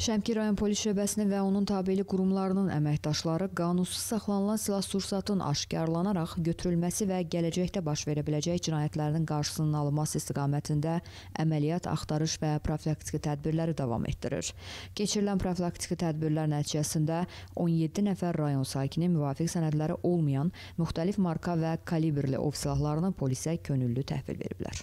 Şəmkir rayon polis şöbəsinin və onun tabeli qurumlarının əməkdaşları qanunsuz saxlanılan silah-sursatın aşkarlanaraq götürülməsi və gələcəkdə baş verə biləcək cinayətlərinin qarşısının alınması istiqamətində əməliyyat, axtarış və profilaktiki tədbirləri davam etdirir. Keçirilən profilaktiki tədbirlər nəticəsində 17 nəfər rayon sakini müvafiq sənədləri olmayan müxtəlif marka və kalibrli ov silahlarını polisə könüllü təhvil veriblər.